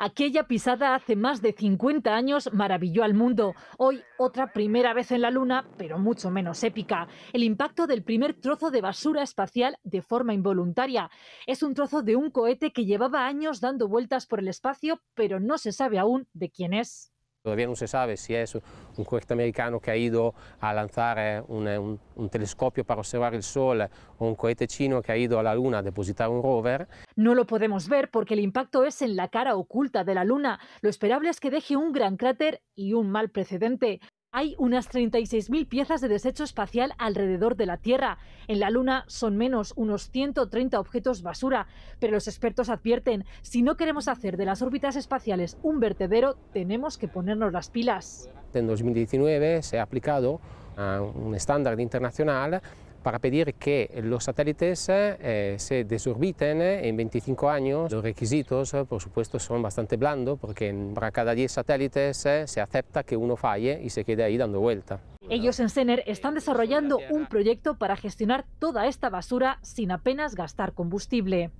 Aquella pisada hace más de 50 años maravilló al mundo. Hoy otra primera vez en la Luna, pero mucho menos épica. El impacto del primer trozo de basura espacial de forma involuntaria. Es un trozo de un cohete que llevaba años dando vueltas por el espacio, pero no se sabe aún de quién es. Todavía no se sabe si es un cohete americano que ha ido a lanzar eh, eh, un, telescopio para observar el Sol o un cohete chino que ha ido a la Luna a depositar un rover. No lo podemos ver porque el impacto es en la cara oculta de la Luna. Lo esperable es que deje un gran cráter y un mal precedente. Hay unas 36.000 piezas de desecho espacial alrededor de la Tierra. En la Luna son menos, unos 130 objetos basura. Pero los expertos advierten, si no queremos hacer de las órbitas espaciales un vertedero, tenemos que ponernos las pilas. En 2019 se ha aplicado a un estándar internacional para pedir que los satélites eh, se desorbiten en 25 años. Los requisitos, eh, por supuesto, son bastante blandos porque para cada 10 satélites eh, se acepta que uno falle y se quede ahí dando vuelta. Ellos en Sener están desarrollando un proyecto para gestionar toda esta basura sin apenas gastar combustible.